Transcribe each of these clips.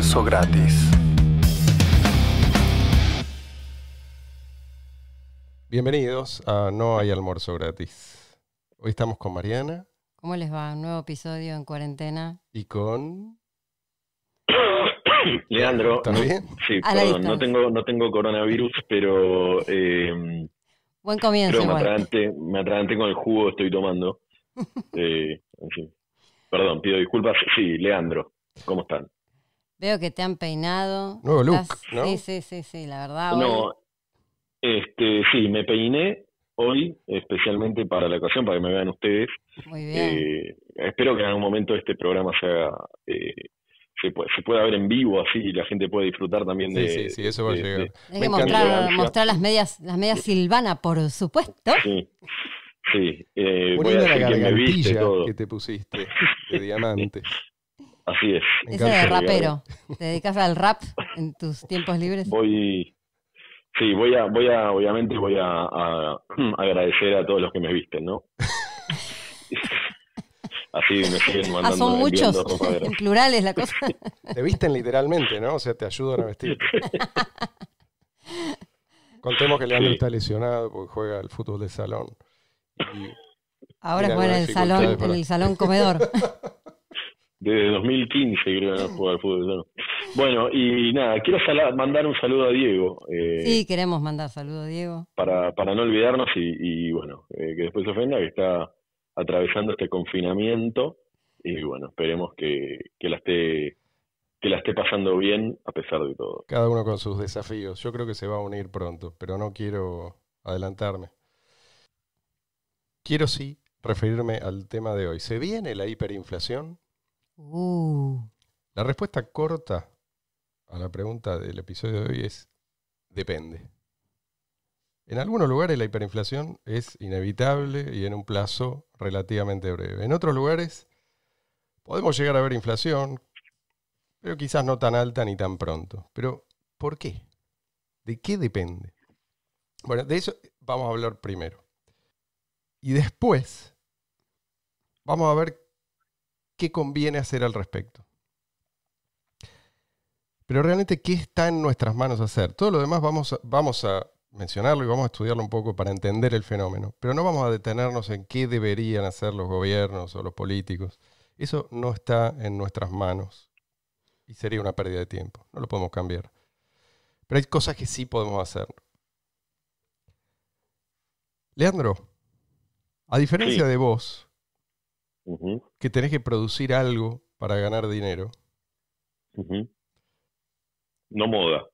almuerzo gratis. Bienvenidos a No hay almuerzo gratis. Hoy estamos con Mariana. ¿Cómo les va? nuevo episodio en cuarentena. Y con... Leandro, Sí, perdón, no tengo, no tengo coronavirus, pero... Eh, Buen comienzo. Pero me, atragante, con el jugo que estoy tomando. Eh, perdón, pido disculpas. Sí, Leandro, ¿cómo están? Veo que te han peinado. ¿no? Sí, sí, sí, sí, la verdad. No, este, sí, me peiné hoy, especialmente para la ocasión, para que me vean ustedes. Muy bien. Eh, espero que en algún momento este programa se, eh, se, pueda ver en vivo, así y la gente puede disfrutar también de. Sí, sí, eso va a llegar. Hay que mostrar, las medias, las medias Silvana, por supuesto. Sí. Sí, eh, voy a la que, que te pusiste de diamante. Así es. Eso de rapero. ¿Te dedicas al rap en tus tiempos libres? Voy. Sí, voy a, voy a, obviamente voy a, agradecer a todos los que me visten, ¿no? Así me siguen ah, mandando. Ah, son muchos, en plural es la cosa. Te visten literalmente, ¿no? O sea, te ayudan a vestir. Contemos que Leandro está lesionado porque juega al fútbol de salón. Ahora juega en el salón, en el salón comedor. Desde 2015 creo que no mm. juega al fútbol. Bueno, y nada, quiero mandar un saludo a Diego. Eh, sí, queremos mandar saludo a Diego. Para, para no olvidarnos y, bueno, eh, que después se ofenda, que está atravesando este confinamiento. Y bueno, esperemos que, la esté que la esté pasando bien a pesar de todo. Cada uno con sus desafíos. Yo creo que se va a unir pronto, pero no quiero adelantarme. Quiero sí referirme al tema de hoy. ¿Se viene la hiperinflación? Uh. La respuesta corta a la pregunta del episodio de hoy es depende. En algunos lugares la hiperinflación es inevitable y en un plazo relativamente breve. En otros lugares podemos llegar a ver inflación, pero quizás no tan alta ni tan pronto. Pero, ¿por qué? ¿De qué depende? Bueno, de eso vamos a hablar primero. Y después vamos a ver ¿Qué conviene hacer al respecto? Pero realmente, ¿qué está en nuestras manos hacer? Todo lo demás vamos a, vamos a mencionarlo y vamos a estudiarlo un poco para entender el fenómeno, pero no vamos a detenernos en qué deberían hacer los gobiernos o los políticos. Eso no está en nuestras manos y sería una pérdida de tiempo, no lo podemos cambiar. Pero hay cosas que sí podemos hacer. Leandro, a diferencia de vos, que tenés que producir algo para ganar dinero. No moda.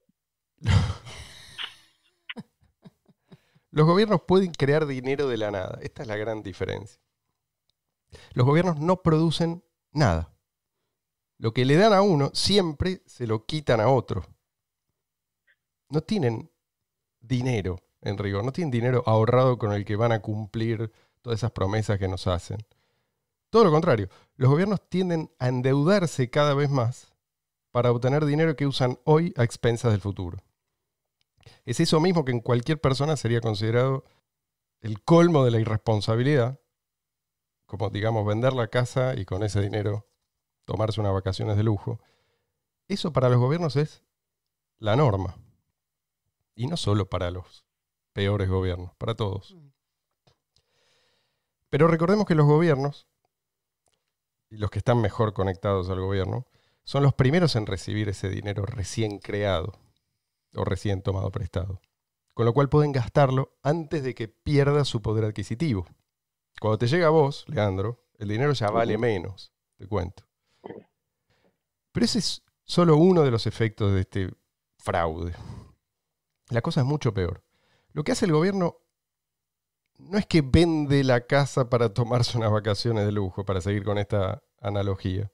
Los gobiernos pueden crear dinero de la nada. Esta es la gran diferencia. Los gobiernos no producen nada. Lo que le dan a uno siempre se lo quitan a otro. No tienen dinero, en rigor, no tienen dinero ahorrado con el que van a cumplir todas esas promesas que nos hacen. Todo lo contrario, los gobiernos tienden a endeudarse cada vez más para obtener dinero que usan hoy a expensas del futuro. Es eso mismo que en cualquier persona sería considerado el colmo de la irresponsabilidad, como digamos vender la casa y con ese dinero tomarse unas vacaciones de lujo. Eso para los gobiernos es la norma. Y no solo para los peores gobiernos, para todos. Mm. Pero recordemos que los gobiernos los que están mejor conectados al gobierno, son los primeros en recibir ese dinero recién creado o recién tomado prestado. Con lo cual pueden gastarlo antes de que pierda su poder adquisitivo. Cuando te llega a vos, Leandro, el dinero ya vale menos, te cuento. Pero ese es solo uno de los efectos de este fraude. La cosa es mucho peor. Lo que hace el gobierno no es que vende la casa para tomarse unas vacaciones de lujo, para seguir con esta analogía.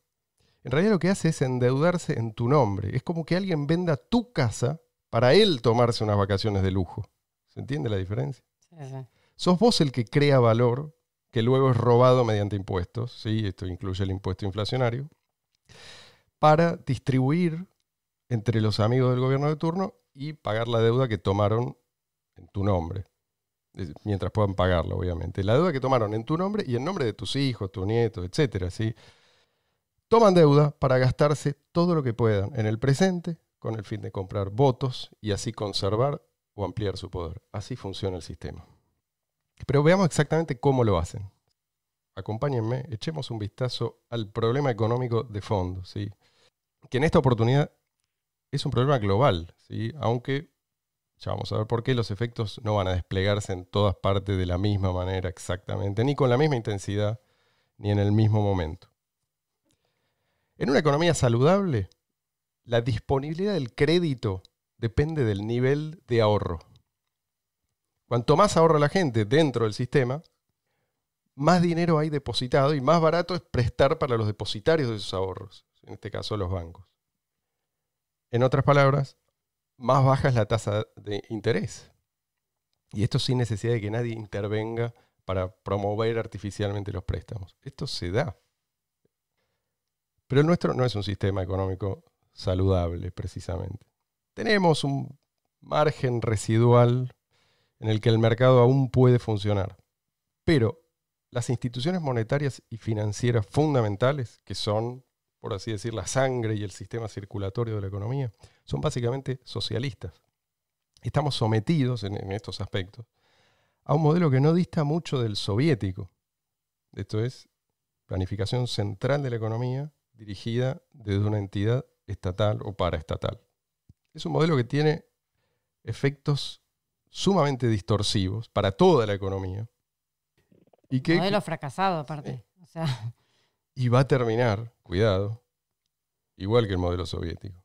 En realidad lo que hace es endeudarse en tu nombre. Es como que alguien venda tu casa para él tomarse unas vacaciones de lujo. ¿Se entiende la diferencia? Sos vos el que crea valor que luego es robado mediante impuestos, ¿sí? esto incluye el impuesto inflacionario, para distribuir entre los amigos del gobierno de turno y pagar la deuda que tomaron en tu nombre, mientras puedan pagarlo, obviamente. La deuda que tomaron en tu nombre y en nombre de tus hijos, tus nietos, etcétera, ¿sí? toman deuda para gastarse todo lo que puedan en el presente con el fin de comprar votos y así conservar o ampliar su poder. Así funciona el sistema. Pero veamos exactamente cómo lo hacen. Acompáñenme, echemos un vistazo al problema económico de fondo, ¿sí? que en esta oportunidad es un problema global, ¿sí? aunque ya vamos a ver por qué los efectos no van a desplegarse en todas partes de la misma manera exactamente, ni con la misma intensidad, ni en el mismo momento. En una economía saludable, la disponibilidad del crédito depende del nivel de ahorro. Cuanto más ahorra la gente dentro del sistema, más dinero hay depositado y más barato es prestar para los depositarios de sus ahorros, en este caso los bancos. En otras palabras, más baja es la tasa de interés. Y esto sin necesidad de que nadie intervenga para promover artificialmente los préstamos. Esto se da. Pero el nuestro no es un sistema económico saludable, precisamente. Tenemos un margen residual en el que el mercado aún puede funcionar. Pero las instituciones monetarias y financieras fundamentales, que son, por así decir, la sangre y el sistema circulatorio de la economía, son básicamente socialistas. Estamos sometidos en, en estos aspectos a un modelo que no dista mucho del soviético. Esto es planificación central de la economía, dirigida desde una entidad estatal o paraestatal. Es un modelo que tiene efectos sumamente distorsivos para toda la economía. Y que, modelo fracasado aparte. Y va a terminar, cuidado, igual que el modelo soviético.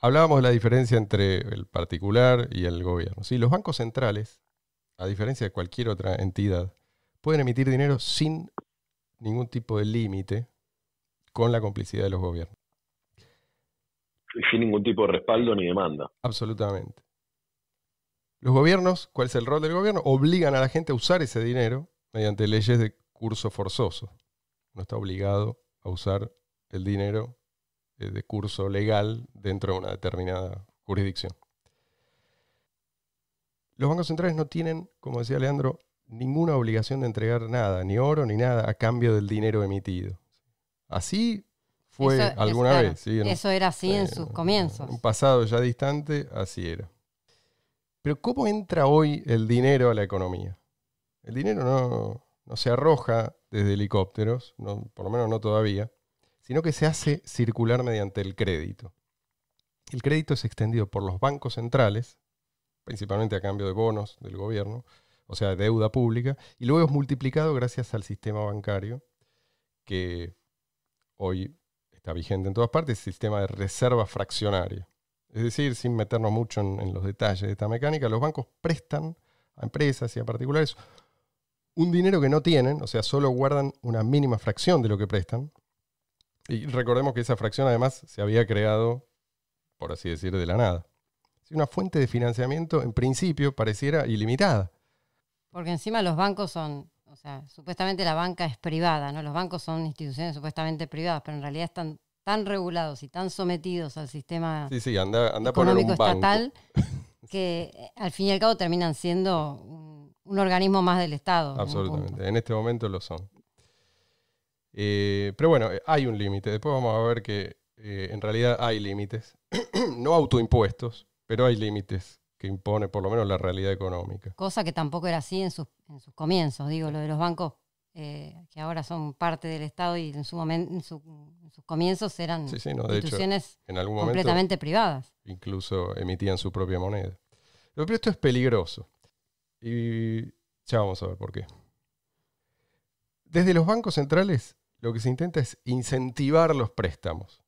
Hablábamos de la diferencia entre el particular y el gobierno. Si los bancos centrales, a diferencia de cualquier otra entidad, pueden emitir dinero sin ningún tipo de límite con la complicidad de los gobiernos. Sin ningún tipo de respaldo ni demanda. Absolutamente. Los gobiernos, ¿cuál es el rol del gobierno? Obligan a la gente a usar ese dinero mediante leyes de curso forzoso. No está obligado a usar el dinero eh, de curso legal dentro de una determinada jurisdicción. Los bancos centrales no tienen, como decía Leandro, ninguna obligación de entregar nada, ni oro ni nada, a cambio del dinero emitido. Así fue alguna vez. Eso era así en sus eh, comienzos. Un pasado ya distante, así era. Pero ¿cómo entra hoy el dinero a la economía? El dinero no, se arroja desde helicópteros, por lo menos no todavía, sino que se hace circular mediante el crédito. El crédito es extendido por los bancos centrales, principalmente a cambio de bonos del gobierno, o sea, deuda pública, y luego es multiplicado gracias al sistema bancario que hoy está vigente en todas partes, el sistema de reserva fraccionaria. Es decir, sin meternos mucho en, los detalles de esta mecánica, los bancos prestan a empresas y a particulares un dinero que no tienen, o sea, solo guardan una mínima fracción de lo que prestan. Y recordemos que esa fracción además se había creado, por así decir, de la nada. Una fuente de financiamiento en principio pareciera ilimitada. Porque encima los bancos son, o sea, supuestamente la banca es privada, ¿no? Los bancos son instituciones supuestamente privadas, pero en realidad están tan regulados y tan sometidos al sistema económico estatal que eh, al fin y al cabo terminan siendo un, organismo más del Estado. Absolutamente, en, este momento lo son. Eh, pero bueno, eh, hay un límite. Después vamos a ver que en realidad hay límites. no autoimpuestos, pero hay límites impone por lo menos la realidad económica. Cosa que tampoco era así en sus, en sus comienzos, digo, lo de los bancos eh, que ahora son parte del Estado y en su momento en, sus comienzos eran instituciones en algún completamente privadas. Incluso emitían su propia moneda. Pero esto es peligroso. Y ya vamos a ver por qué. Desde los bancos centrales lo que se intenta es incentivar los préstamos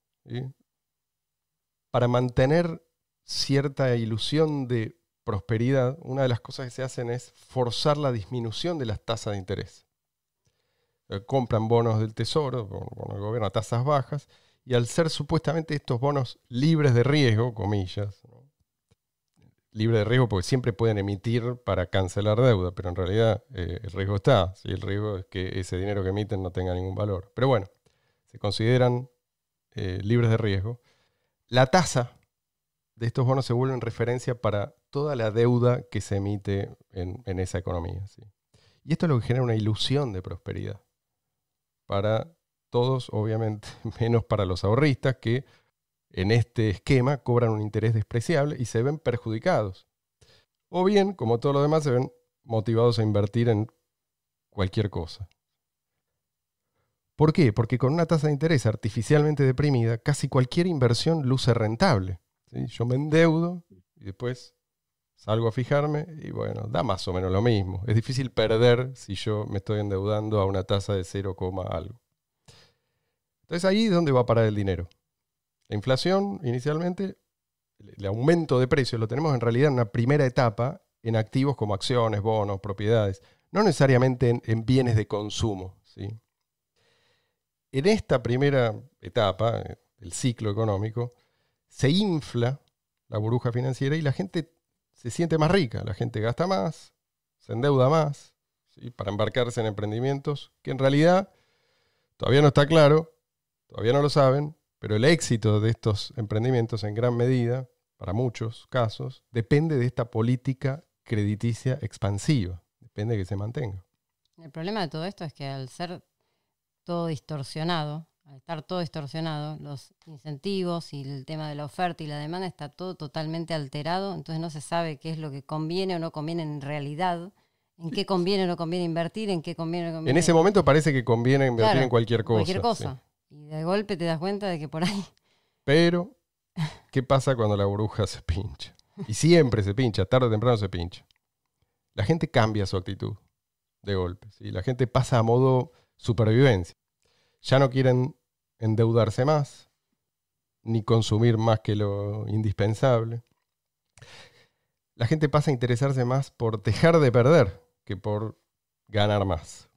para mantener cierta ilusión de prosperidad, una de las cosas que se hacen es forzar la disminución de las tasas de interés. compran bonos del tesoro, bonos del gobierno a tasas bajas, y al ser supuestamente estos bonos libres de riesgo, comillas, libres libre de riesgo porque siempre pueden emitir para cancelar deuda, pero en realidad eh, el riesgo está, el riesgo es que ese dinero que emiten no tenga ningún valor. Pero bueno, se consideran eh, libres de riesgo. La tasa de estos bonos se vuelven referencia para toda la deuda que se emite en, esa economía. Y esto es lo que genera una ilusión de prosperidad. Para todos, obviamente, menos para los ahorristas que en este esquema cobran un interés despreciable y se ven perjudicados. O bien, como todos los demás, se ven motivados a invertir en cualquier cosa. ¿Por qué? Porque con una tasa de interés artificialmente deprimida, casi cualquier inversión luce rentable. Yo me endeudo y después salgo a fijarme y bueno, da más o menos lo mismo. Es difícil perder si yo me estoy endeudando a una tasa de 0, algo. Entonces ahí es donde va a parar el dinero. La inflación inicialmente, el aumento de precios, lo tenemos en realidad en una primera etapa en activos como acciones, bonos, propiedades, no necesariamente en, bienes de consumo. ¿sí? En esta primera etapa, eh, el ciclo económico, se infla la burbuja financiera y la gente se siente más rica, la gente gasta más, se endeuda más para embarcarse en emprendimientos que en realidad todavía no está claro, todavía no lo saben, pero el éxito de estos emprendimientos en gran medida, para muchos casos, depende de esta política crediticia expansiva, depende de que se mantenga. El problema de todo esto es que al ser todo distorsionado, al estar todo distorsionado, los incentivos y el tema de la oferta y la demanda está todo totalmente alterado, entonces no se sabe qué es lo que conviene o no conviene en realidad, en qué conviene o no conviene invertir, en qué conviene o no conviene. En ese momento parece que conviene invertir en cualquier cosa. Cualquier cosa. Y de golpe te das cuenta de que por ahí. Pero, ¿qué pasa cuando la bruja se pincha? Y siempre se pincha, tarde o temprano se pincha. La gente cambia su actitud de golpe. y La gente pasa a modo supervivencia ya no quieren endeudarse más, ni consumir más que lo indispensable. La gente pasa a interesarse más por dejar de perder que por ganar más.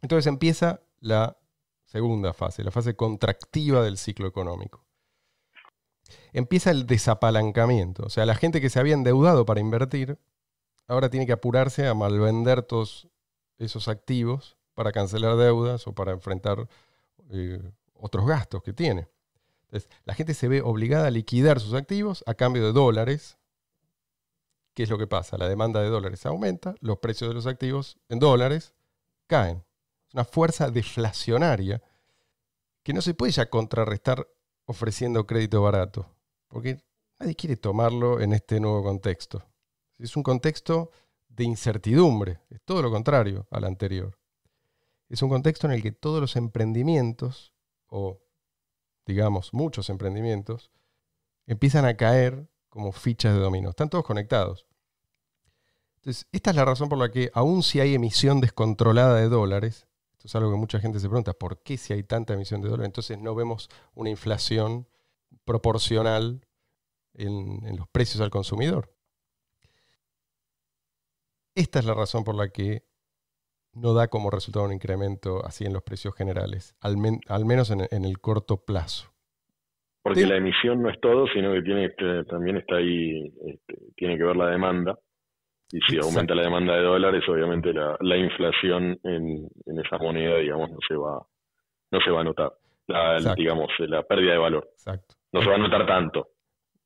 Entonces empieza la segunda fase, la fase contractiva del ciclo económico. Empieza el desapalancamiento, o sea, la gente que se había endeudado para invertir, ahora tiene que apurarse a malvender todos esos activos para cancelar deudas o para enfrentar eh, otros gastos que tiene. la gente se ve obligada a liquidar sus activos a cambio de dólares. ¿Qué es lo que pasa? La demanda de dólares aumenta, los precios de los activos en dólares caen. Es una fuerza deflacionaria que no se puede ya contrarrestar ofreciendo crédito barato, porque nadie quiere tomarlo en este nuevo contexto. Es un contexto de incertidumbre, es todo lo contrario al anterior es un contexto en el que todos los emprendimientos, o digamos muchos emprendimientos, empiezan a caer como fichas de dominó. Están todos conectados. Entonces, esta es la razón por la que, aun si hay emisión descontrolada de dólares, esto es algo que mucha gente se pregunta, ¿por qué si hay tanta emisión de dólares? Entonces no vemos una inflación proporcional en, en los precios al consumidor. Esta es la razón por la que no da como resultado un incremento así en los precios generales, al, menos en, el corto plazo. Porque la emisión no es todo, sino que tiene también está ahí, este, tiene que ver la demanda. Y si aumenta la demanda de dólares, obviamente la, inflación en, esas esa moneda, digamos, no se va, no se va a notar. La, digamos, eh, la pérdida de valor. Exacto. No se va a notar tanto.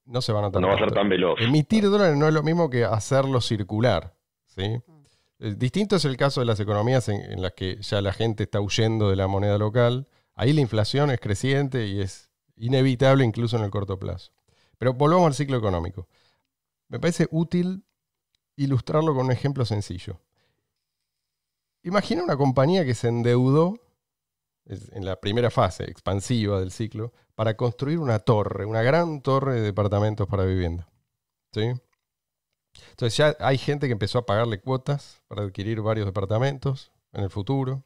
No se va a notar. va a ser tan veloz. Emitir dólares no es lo mismo que hacerlo circular. ¿sí? Mm. Eh, distinto es el caso de las economías en, las que ya la gente está huyendo de la moneda local. Ahí la inflación es creciente y es inevitable incluso en el corto plazo. Pero volvamos al ciclo económico. Me parece útil ilustrarlo con un ejemplo sencillo. Imagina una compañía que se endeudó en la primera fase expansiva del ciclo para construir una torre, una gran torre de departamentos para vivienda. ¿Sí? Entonces ya hay gente que empezó a pagarle cuotas para adquirir varios departamentos en el futuro.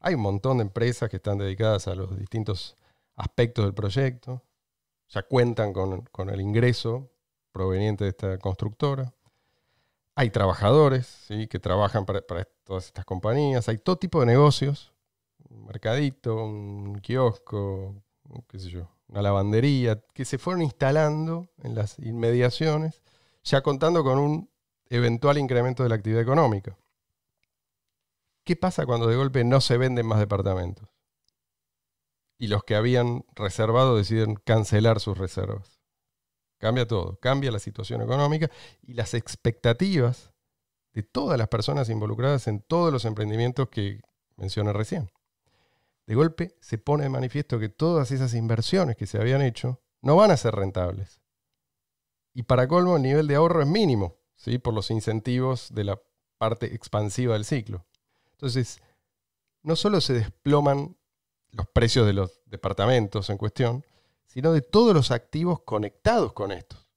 Hay un montón de empresas que están dedicadas a los distintos aspectos del proyecto. Ya cuentan con, el ingreso proveniente de esta constructora. Hay trabajadores que trabajan para, todas estas compañías. Hay todo tipo de negocios. Un mercadito, un kiosco, una lavandería, que se fueron instalando en las inmediaciones ya contando con un eventual incremento de la actividad económica. ¿Qué pasa cuando de golpe no se venden más departamentos? Y los que habían reservado deciden cancelar sus reservas. Cambia todo, cambia la situación económica y las expectativas de todas las personas involucradas en todos los emprendimientos que mencioné recién. De golpe se pone de manifiesto que todas esas inversiones que se habían hecho no van a ser rentables. Y para colmo, el nivel de ahorro es mínimo, ¿sí? por los incentivos de la parte expansiva del ciclo. Entonces, no solo se desploman los precios de los departamentos en cuestión, sino de todos los activos conectados con estos.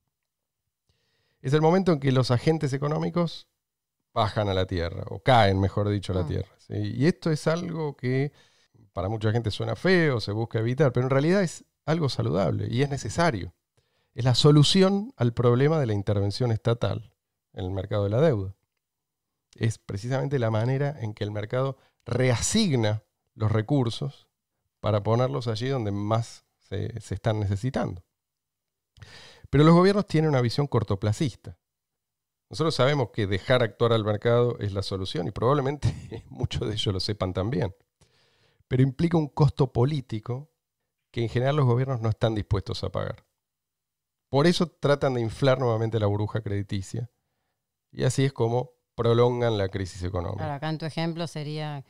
Es el momento en que los agentes económicos bajan a la tierra, o caen, mejor dicho, a la mm. tierra. Y esto es algo que para mucha gente suena feo, se busca evitar, pero en realidad es algo saludable y es necesario es la solución al problema de la intervención estatal en el mercado de la deuda. Es precisamente la manera en que el mercado reasigna los recursos para ponerlos allí donde más se, están necesitando. Pero los gobiernos tienen una visión cortoplacista. Nosotros sabemos que dejar actuar al mercado es la solución y probablemente muchos de ellos lo sepan también. Pero implica un costo político que en general los gobiernos no están dispuestos a pagar. Por eso tratan de inflar nuevamente la burbuja crediticia. Y así es como prolongan la crisis económica. Claro, acá en tu ejemplo sería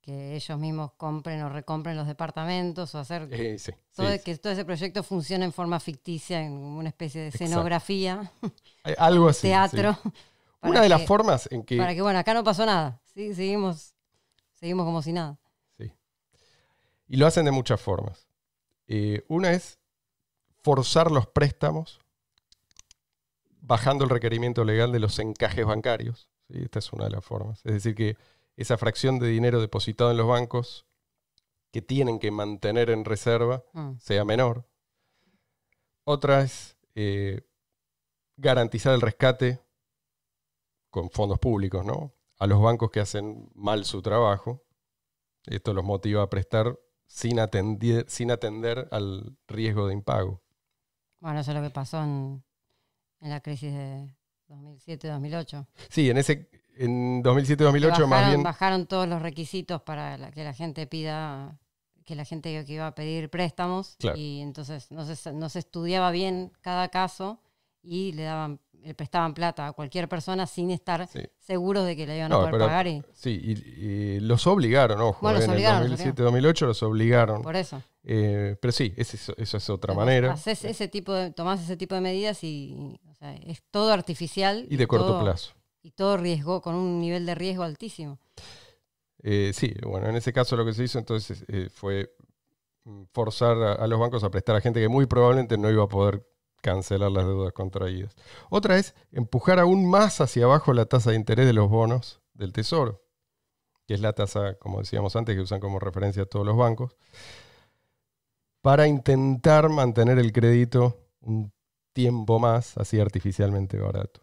que ellos mismos compren o recompren los departamentos o hacer eh, que todo ese proyecto funcione en forma ficticia, en una especie de escenografía, algo así, teatro. Una de las formas en que para que bueno acá no pasó nada, sí, seguimos, seguimos como si nada. Sí. Y lo hacen de muchas formas. Eh, una es forzar los préstamos bajando el requerimiento legal de los encajes bancarios. Esta es una de las formas. Es decir, que esa fracción de dinero depositado en los bancos que tienen que mantener en reserva mm. sea menor. Otra es eh, garantizar el rescate con fondos públicos, ¿no? A los bancos que hacen mal su trabajo. Esto los motiva a prestar sin sin atender al riesgo de impago. Bueno, eso es lo que pasó en, la crisis de 2007-2008. Sí, en ese en 2007-2008 más bien... Bajaron todos los requisitos para que la gente pida, que la gente que iba a pedir préstamos y entonces no se, no se estudiaba bien cada caso y le daban le eh, prestaban plata a cualquier persona sin estar seguros de que la iban a poder pagar. Sí, y, los obligaron, no en el 2007-2008 los obligaron. Por eso. Eh, pero sí, eso, es otra manera. ese tipo de, tomás ese tipo de medidas y, es todo artificial. Y de corto plazo. Y todo riesgo, con un nivel de riesgo altísimo. Eh, sí, bueno, en ese caso lo que se hizo entonces fue forzar a, los bancos a prestar a gente que muy probablemente no iba a poder cancelar las deudas contraídas. Otra es empujar aún más hacia abajo la tasa de interés de los bonos del Tesoro, que es la tasa, como decíamos antes, que usan como referencia todos los bancos, para intentar mantener el crédito un tiempo más, así artificialmente barato.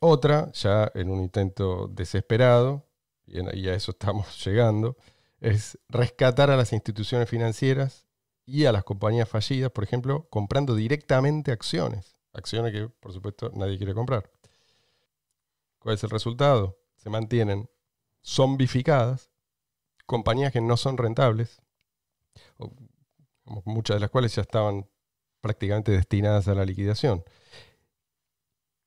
Otra, ya en un intento desesperado, y a eso estamos llegando, es rescatar a las instituciones financieras y a las compañías fallidas, por ejemplo, comprando directamente acciones. Acciones que, por supuesto, nadie quiere comprar. ¿Cuál es el resultado? Se mantienen zombificadas compañías que no son rentables, muchas de las cuales ya estaban prácticamente destinadas a la liquidación.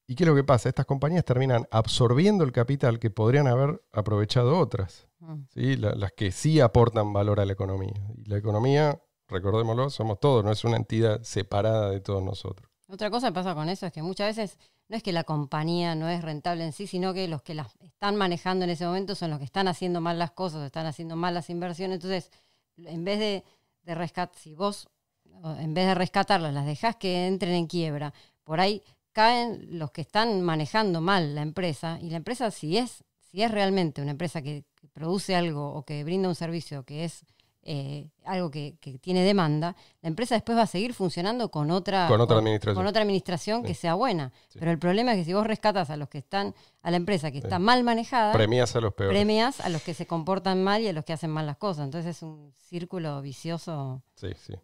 ¿Y qué es lo que pasa? Estas compañías terminan absorbiendo el capital que podrían haber aprovechado otras, mm. ¿sí? las que sí aportan valor a la economía. Y la economía recordémoslo, somos todos, no es una entidad separada de todos nosotros. Otra cosa que pasa con eso es que muchas veces no es que la compañía no es rentable en sí, sino que los que las están manejando en ese momento son los que están haciendo mal las cosas, están haciendo mal las inversiones. Entonces, en vez de, de rescatar, si vos, en vez de rescatarlas, las dejás que entren en quiebra, por ahí caen los que están manejando mal la empresa y la empresa si es, si es realmente una empresa que produce algo o que brinda un servicio que es eh, algo que, tiene demanda, la empresa después va a seguir funcionando con otra, con otra administración, que sea buena. Pero el problema es que si vos rescatas a los que están, a la empresa que está mal manejada, premias a los Premias a los que se comportan mal y a los que hacen mal las cosas. Entonces es un círculo vicioso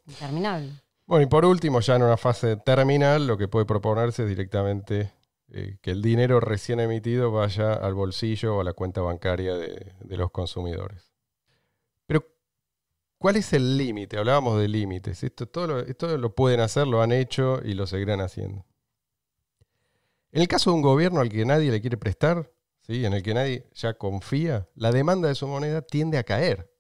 interminable. Bueno, y por último, ya en una fase terminal, lo que puede proponerse es directamente eh, que el dinero recién emitido vaya al bolsillo o a la cuenta bancaria de los consumidores. ¿Cuál es el límite? Hablábamos de límites. Esto, todo lo, esto lo pueden hacer, lo han hecho y lo seguirán haciendo. En el caso de un gobierno al que nadie le quiere prestar, ¿sí? en el que nadie ya confía, la demanda de su moneda tiende a caer.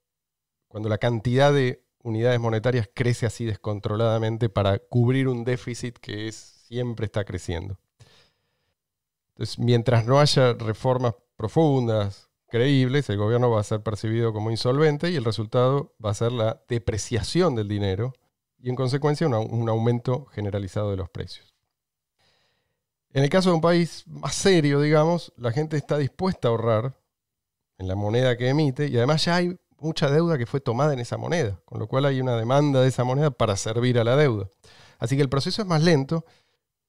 Cuando la cantidad de unidades monetarias crece así descontroladamente para cubrir un déficit que siempre está creciendo. Entonces, mientras no haya reformas profundas, creíbles, el gobierno va a ser percibido como insolvente y el resultado va a ser la depreciación del dinero y en consecuencia un, aumento generalizado de los precios. En el caso de un país más serio, digamos, la gente está dispuesta a ahorrar en la moneda que emite y además ya hay mucha deuda que fue tomada en esa moneda, con lo cual hay una demanda de esa moneda para servir a la deuda. Así que el proceso es más lento,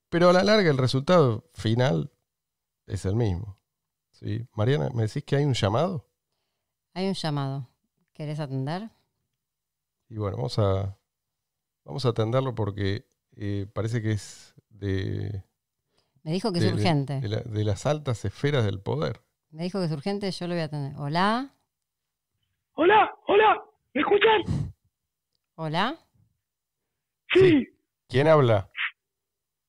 pero a la larga el resultado final es el mismo. Sí. Mariana, ¿me decís que hay un llamado? Hay un llamado. ¿Querés atender? Y bueno, vamos a, vamos a atenderlo porque eh, parece que es de... Me dijo que es urgente. De, las altas esferas del poder. Me dijo que es urgente, yo lo voy a atender. Hola. Hola, hola, ¿me escuchan? Hola. Sí. ¿Quién habla?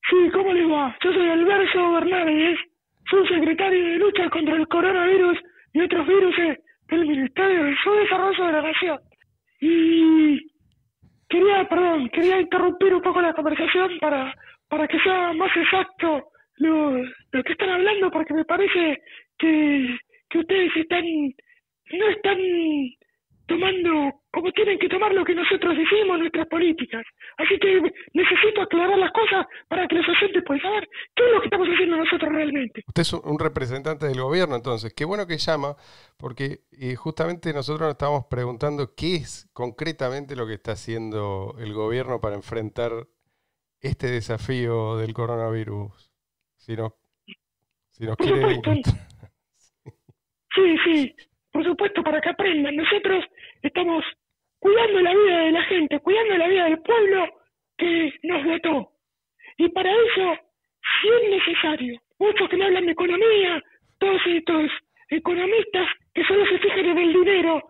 Sí, ¿cómo le va? Yo soy Alberto Hernández soy secretario de lucha contra el coronavirus y otros virus del Ministerio de Desarrollo de la Nación. Y quería, perdón, quería interrumpir un poco la conversación para, para que sea más exacto lo, que están hablando, porque me parece que, que ustedes están, no están tomando como tienen que tomar lo que nosotros decimos, nuestras políticas. Así que necesito aclarar las cosas para que los oyentes puedan saber qué es lo que estamos haciendo nosotros realmente. Usted es un representante del gobierno, entonces. Qué bueno que llama, porque eh, justamente nosotros nos estamos preguntando qué es concretamente lo que está haciendo el gobierno para enfrentar este desafío del coronavirus. Si si nos quiere... Sí, sí. Por supuesto, para que aprendan. Nosotros estamos cuidando la vida de la gente, cuidando la vida del pueblo que nos votó. Y para eso, si es necesario, muchos que no hablan de economía, todos estos economistas que solo se fijan en el dinero,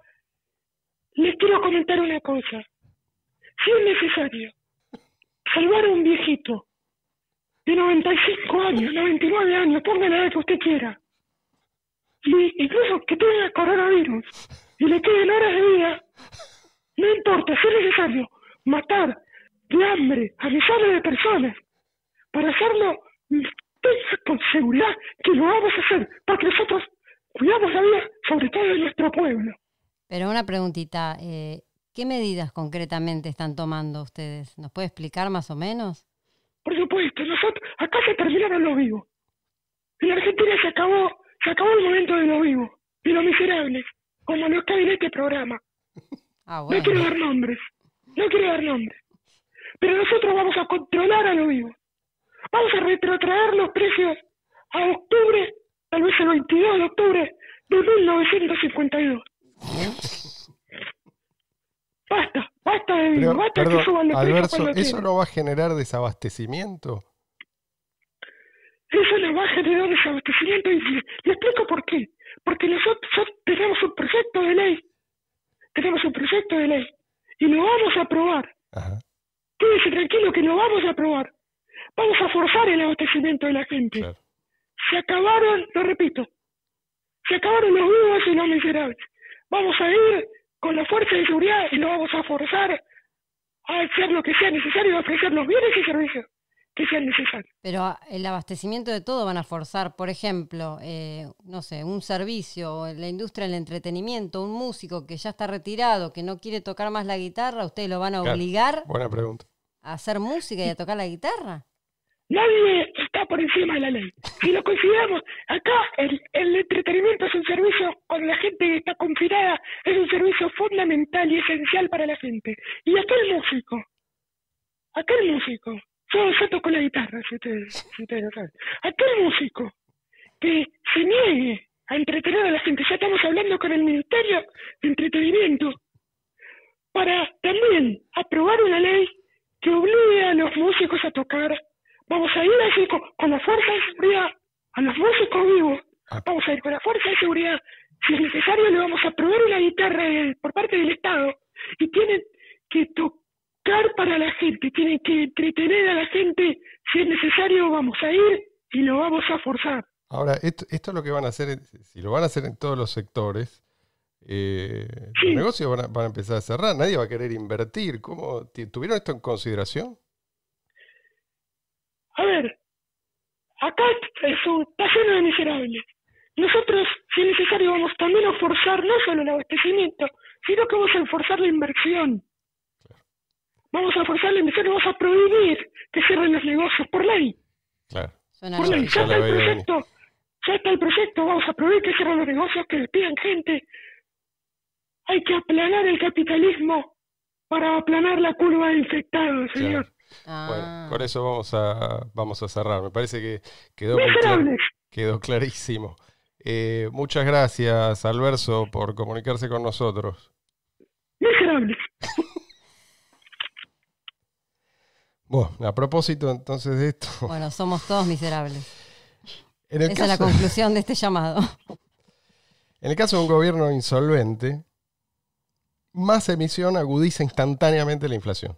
les quiero comentar una cosa. Si es necesario salvar a un viejito de 95 años, 99 años, ponga la edad que usted quiera, y incluso que tenga coronavirus, y le queden horas de vida, no importa si es necesario matar de hambre a millones de personas para hacerlo, mm, con seguridad que lo vamos a hacer, para que nosotros cuidamos la vida, sobre todo de nuestro pueblo. Pero una preguntita, eh, ¿qué medidas concretamente están tomando ustedes? ¿Nos puede explicar más o menos? Por supuesto, nosotros, acá se terminaron los vivos. En Argentina se acabó, se acabó el momento de los vivos, y los miserables como no está en este programa. Ah, no quiero dar nombres. No quiero dar nombres. Pero nosotros vamos a controlar a lo vivo. Vamos a retrotraer los precios a octubre, tal vez el 22 de octubre de 1952. Basta, basta de Pero, basta que suban los Alberto, ¿Eso no va a generar desabastecimiento? Eso no va a generar desabastecimiento y le explico por qué. Porque nosotros tenemos un proyecto de ley. Tenemos un proyecto de ley. Y lo vamos a aprobar. Ajá. Quédese tranquilo que lo vamos a aprobar. Vamos a forzar el abastecimiento de la gente. Se acabaron, lo repito, se acabaron los vivos y los miserables. Vamos a ir con la fuerza de seguridad y lo vamos a forzar a hacer lo que sea necesario y ofrecer los bienes y servicios. Pero ah, el abastecimiento de todo van a forzar, por ejemplo, eh, no sé, un servicio, la industria del entretenimiento, un músico que ya está retirado, que no quiere tocar más la guitarra, ¿ustedes lo van a obligar? Buena pregunta. ¿A hacer música y a tocar la guitarra? Nadie está por encima de la ley. Si lo consideramos, acá el, entretenimiento es un servicio, cuando la gente está confinada, es un servicio fundamental y esencial para la gente. Y acá el músico, acá el músico, yo, yo toco la guitarra, si ustedes, si ustedes lo saben. Aquel músico que se niegue a entretener a la gente, ya estamos hablando con el Ministerio de Entretenimiento, para también aprobar una ley que obligue a los músicos a tocar. Vamos a ir así con, la fuerza de seguridad, a los músicos vivos, ah. vamos a ir con la fuerza de seguridad. Si es necesario, le vamos a aprobar una guitarra por parte del Estado y tienen que tocar para la gente, tienen que entretener a la gente. Si es necesario, vamos a ir y lo vamos a forzar. Ahora, esto, es lo que van a hacer, si lo van a hacer en todos los sectores, eh, los negocios van a, empezar a cerrar, nadie va a querer invertir. ¿Cómo, ¿Tuvieron esto en consideración? A ver, acá es está lleno de miserables. Nosotros, si es necesario, vamos también a forzar no solo el abastecimiento, sino que vamos a forzar la inversión. Vamos a forzar la vamos a prohibir que cierren los negocios por ley. Claro. Por ley, ya está el proyecto, ya está el proyecto, vamos a prohibir que cierren los negocios, que despidan gente. Hay que aplanar el capitalismo para aplanar la curva de infectados, señor. Ah. Bueno, con eso vamos a, vamos a cerrar. Me parece que quedó, quedó clarísimo. Eh, muchas gracias, Alberto, por comunicarse con nosotros. Miserables. Bueno, a propósito entonces de esto. Bueno, somos todos miserables. Esa es la conclusión de este llamado. En el caso de un gobierno insolvente, más emisión agudiza instantáneamente la inflación.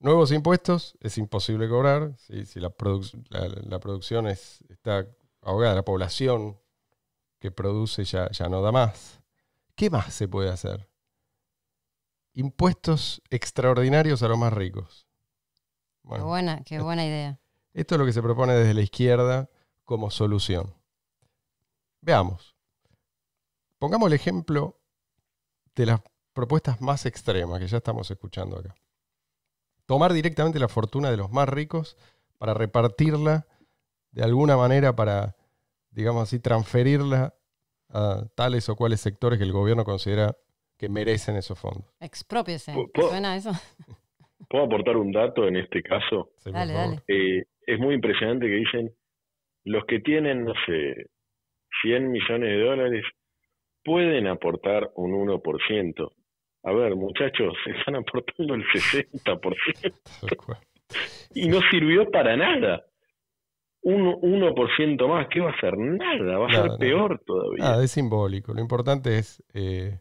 Nuevos impuestos es imposible cobrar si, la, producción está ahogada, la población que produce ya, ya no da más. ¿Qué más se puede hacer? Impuestos extraordinarios a los más ricos qué, buena, qué buena idea. Esto es lo que se propone desde la izquierda como solución. Veamos. Pongamos el ejemplo de las propuestas más extremas que ya estamos escuchando acá. Tomar directamente la fortuna de los más ricos para repartirla de alguna manera para, digamos así, transferirla a tales o cuales sectores que el gobierno considera que merecen esos fondos. Expropiese. ¿Suena eso? ¿Puedo aportar un dato en este caso? dale, eh, es muy impresionante que dicen, los que tienen, no sé, 100 millones de dólares pueden aportar un 1%. A ver, muchachos, se están aportando el 60%. y no sirvió para nada. Un 1% más, ¿qué va a ser? Nada, va a ser peor todavía. Nada, es simbólico. Lo importante es eh,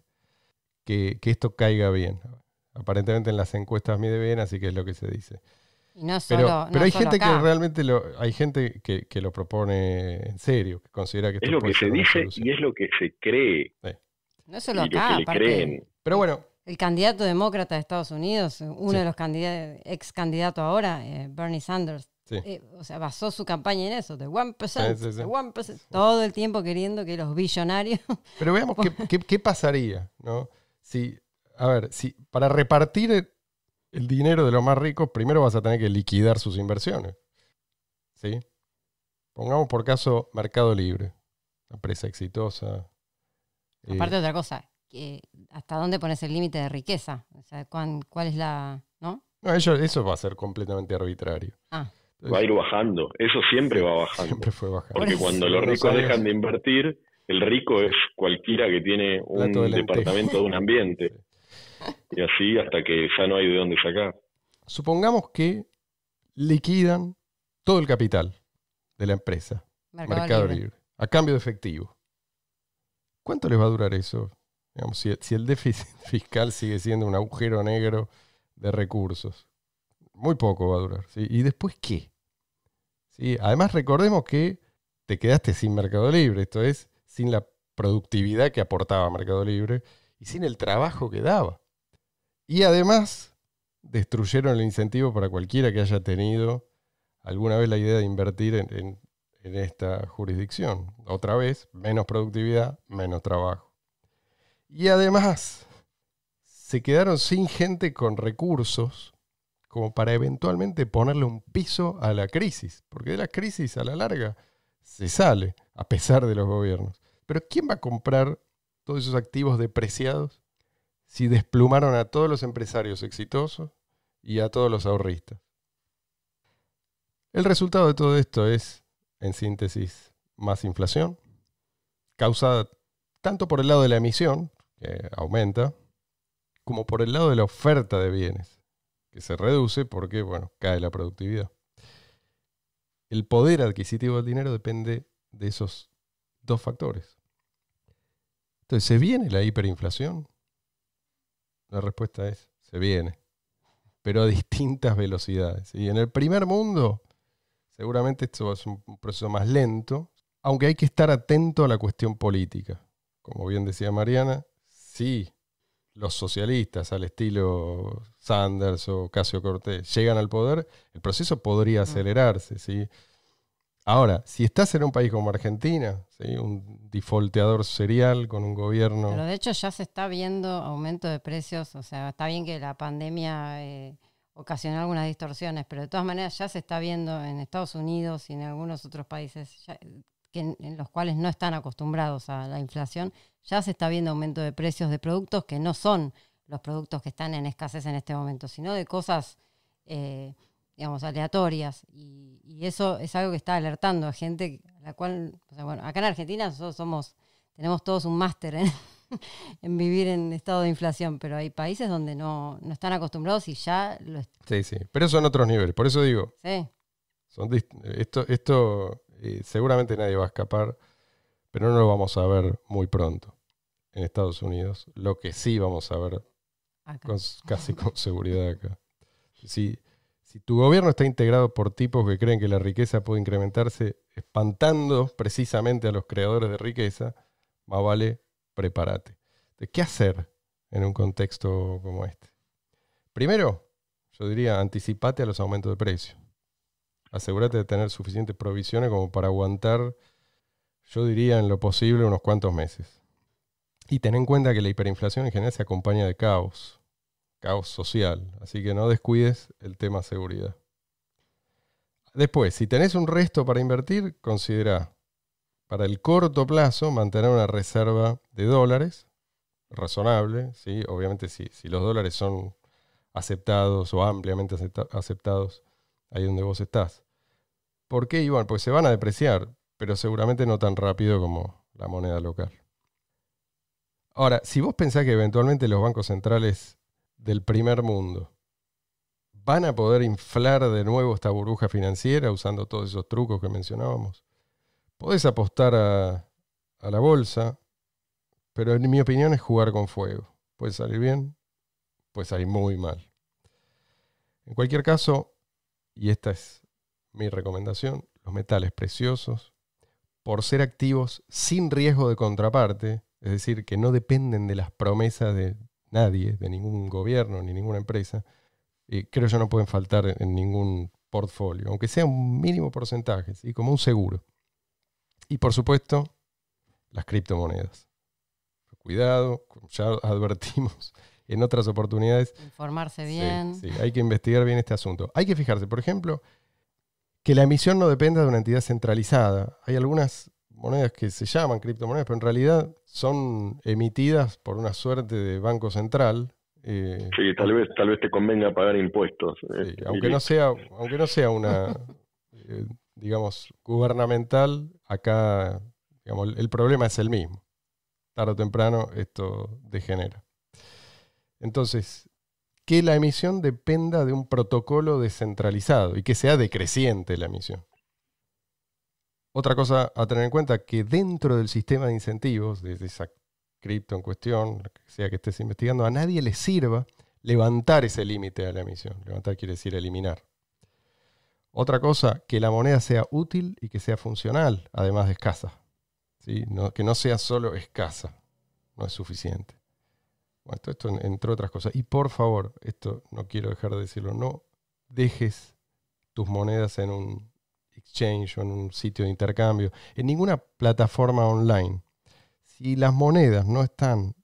que, que esto caiga bien. Aparentemente en las encuestas mide bien, así que es lo que se dice. pero, hay gente que realmente lo, hay gente que, lo propone en serio, que considera que es lo que se dice y es lo que se cree. No solo acá, lo Pero bueno, el candidato demócrata de Estados Unidos, uno de los candidatos, ex candidato ahora, eh, Bernie Sanders, eh, o sea, basó su campaña en eso, de 1%, todo el tiempo queriendo que los billonarios... Pero veamos qué, pasaría, ¿no? Si a ver, si, para repartir el, dinero de los más ricos, primero vas a tener que liquidar sus inversiones. ¿Sí? Pongamos por caso Mercado Libre, empresa exitosa. Eh, Aparte de otra cosa, ¿hasta dónde pones el límite de riqueza? ¿cuál es la... ¿No? eso, va a ser completamente arbitrario. Ah. va a ir bajando, eso siempre va bajando. Siempre fue bajando. Porque cuando los ricos dejan de invertir, el rico es cualquiera que tiene un departamento de un ambiente. y así hasta que ya no hay de dónde sacar. Supongamos que liquidan todo el capital de la empresa, Mercado, Libre. a cambio de efectivo. ¿Cuánto les va a durar eso? si, el déficit fiscal sigue siendo un agujero negro de recursos, muy poco va a durar. ¿Y después qué? Además, recordemos que te quedaste sin Mercado Libre, esto es, sin la productividad que aportaba Mercado Libre y sin el trabajo que daba. Y además destruyeron el incentivo para cualquiera que haya tenido alguna vez la idea de invertir en, esta jurisdicción. Otra vez, menos productividad, menos trabajo. Y además, se quedaron sin gente con recursos como para eventualmente ponerle un piso a la crisis, porque de la crisis a la larga se sale, a pesar de los gobiernos. Pero ¿quién va a comprar todos esos activos depreciados si desplumaron a todos los empresarios exitosos y a todos los ahorristas. El resultado de todo esto es, en síntesis, más inflación, causada tanto por el lado de la emisión, que aumenta, como por el lado de la oferta de bienes, que se reduce porque, bueno, cae la productividad. El poder adquisitivo del dinero depende de esos dos factores. Entonces, ¿se viene la hiperinflación? La respuesta es, se viene, pero a distintas velocidades. Y en el primer mundo, seguramente esto es un proceso más lento, aunque hay que estar atento a la cuestión política. Como bien decía Mariana, si los socialistas al estilo Sanders o Casio Cortés llegan al poder, el proceso podría acelerarse, ¿sí? Ahora, si estás en un país como Argentina, un difolteador serial con un gobierno. Pero de hecho ya se está viendo aumento de precios, o sea, está bien que la pandemia eh, ocasionó algunas distorsiones, pero de todas maneras ya se está viendo en Estados Unidos y en algunos otros países en, los cuales no están acostumbrados a la inflación, ya se está viendo aumento de precios de productos que no son los productos que están en escasez en este momento, sino de cosas... Eh, digamos, aleatorias. Y, eso es algo que está alertando a gente a la cual, bueno, acá en Argentina nosotros somos, tenemos todos un máster en, vivir en estado de inflación, pero hay países donde no, no están acostumbrados y ya lo Sí, sí, pero son otros niveles, por eso digo. Sí. esto esto eh, seguramente nadie va a escapar, pero no lo vamos a ver muy pronto en Estados Unidos. Lo que sí vamos a ver con, casi con seguridad acá. Sí, si tu gobierno está integrado por tipos que creen que la riqueza puede incrementarse espantando precisamente a los creadores de riqueza, más vale prepárate. ¿De qué hacer en un contexto como este? Primero, yo diría, anticipate a los aumentos de precio. Asegúrate de tener suficientes provisiones como para aguantar, yo diría, en lo posible unos cuantos meses. Y ten en cuenta que la hiperinflación en general se acompaña de caos caos social. Así que no descuides el tema seguridad. Después, si tenés un resto para invertir, considera para el corto plazo mantener una reserva de dólares razonable, ¿sí? obviamente sí, si los dólares son aceptados o ampliamente aceptados ahí donde vos estás. ¿Por qué, Iván? Pues se van a depreciar, pero seguramente no tan rápido como la moneda local. Ahora, si vos pensás que eventualmente los bancos centrales del primer mundo van a poder inflar de nuevo esta burbuja financiera usando todos esos trucos que mencionábamos. Podés apostar a, la bolsa, pero en mi opinión es jugar con fuego. Puede salir bien, puede salir muy mal. En cualquier caso, y esta es mi recomendación, los metales preciosos, por ser activos sin riesgo de contraparte, es decir, que no dependen de las promesas de nadie, de ningún gobierno ni ninguna empresa, y eh, creo yo no pueden faltar en, ningún portfolio, aunque sea un mínimo porcentaje, y como un seguro. Y por supuesto, las criptomonedas. Cuidado, ya advertimos en otras oportunidades. Informarse bien. sí, hay que investigar bien este asunto. Hay que fijarse, por ejemplo, que la emisión no dependa de una entidad centralizada. Hay algunas monedas que se llaman criptomonedas, pero en realidad son emitidas por una suerte de banco central. Eh, sí, tal vez, tal vez te convenga pagar impuestos. aunque, no sea, aunque no sea una, eh, digamos, gubernamental, acá el problema es el mismo. Tarde o temprano esto degenera. Entonces, que la emisión dependa de un protocolo descentralizado y que sea decreciente la emisión. Otra cosa a tener en cuenta que dentro del sistema de incentivos, de esa cripto en cuestión, que sea que estés investigando, a nadie le sirva levantar ese límite a la emisión. Levantar quiere decir eliminar. Otra cosa, que la moneda sea útil y que sea funcional, además de escasa. ¿Sí? que no sea solo escasa, no es suficiente. esto, esto, entre otras cosas. Y por favor, esto no quiero dejar de decirlo, no dejes tus monedas en un exchange o en un sitio de intercambio, en ninguna plataforma online. Si las monedas no están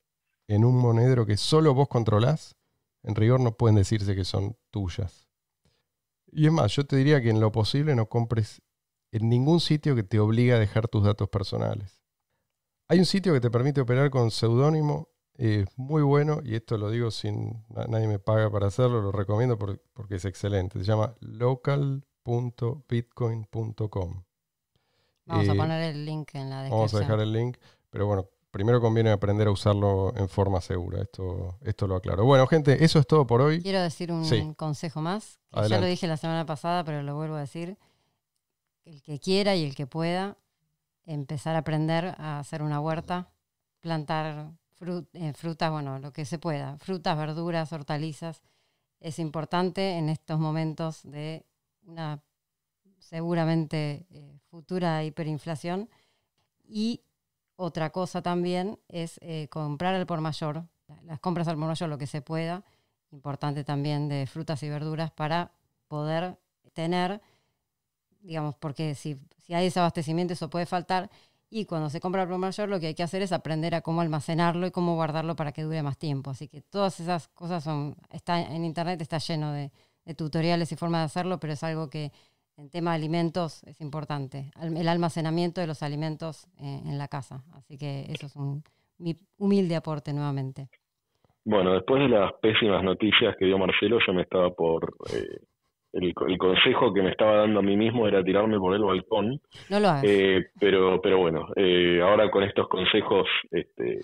en un monedero que solo vos controlás, en rigor no pueden decirse que son tuyas. Y es más, yo te diría que en lo posible no compres en ningún sitio que te obliga a dejar tus datos personales. Hay un sitio que te permite operar con seudónimo, es muy bueno, y esto lo digo sin nadie me paga para hacerlo, lo recomiendo porque es excelente. Se llama Local bitcoin.com. Vamos a poner el link en la descripción. Vamos a dejar el link, pero bueno, primero conviene aprender a usarlo en forma segura. Esto, esto lo aclaro. Bueno, gente, eso es todo por hoy. Quiero decir un consejo más. ya lo dije la semana pasada, pero lo vuelvo a decir. El que quiera y el que pueda empezar a aprender a hacer una huerta, plantar eh, frutas, bueno, lo que se pueda, frutas, verduras, hortalizas. Es importante en estos momentos de una seguramente eh, futura hiperinflación. Y otra cosa también es eh, comprar al por mayor, las compras al por mayor lo que se pueda, importante también de frutas y verduras para poder tener, digamos, porque si, si hay desabastecimiento eso puede faltar. Y cuando se compra al por mayor lo que hay que hacer es aprender a cómo almacenarlo y cómo guardarlo para que dure más tiempo. Así que todas esas cosas son, en internet, está lleno de, de tutoriales y formas de hacerlo, pero es algo que en tema de alimentos es importante, el almacenamiento de los alimentos eh, en la casa. Así que eso es un mi humilde aporte nuevamente. Bueno, después de las pésimas noticias que dio Marcelo, yo me estaba por... Eh, el, consejo que me estaba dando a mí mismo era tirarme por el balcón. No lo hagas. Eh, pero, pero bueno, ahora con estos consejos este,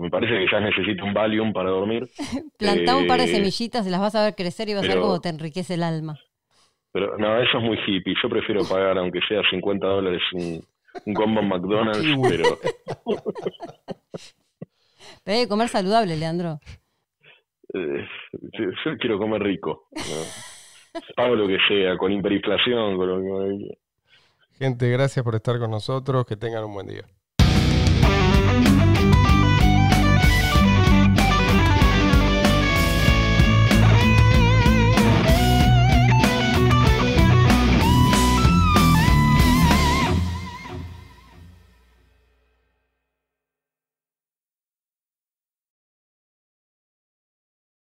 me parece que ya necesito un Valium para dormir. Plantá un par de eh, semillitas, y las vas a ver crecer y vas a ver cómo te enriquece el alma. Pero no, eso es muy hippie. Yo prefiero pagar, aunque sea 50 dólares, un, combo McDonald's, pero. hay que comer saludable, Leandro. Eh, yo quiero comer rico. Pago lo que sea, con hiperinflación, Gente, gracias por estar con nosotros. Que tengan un buen día.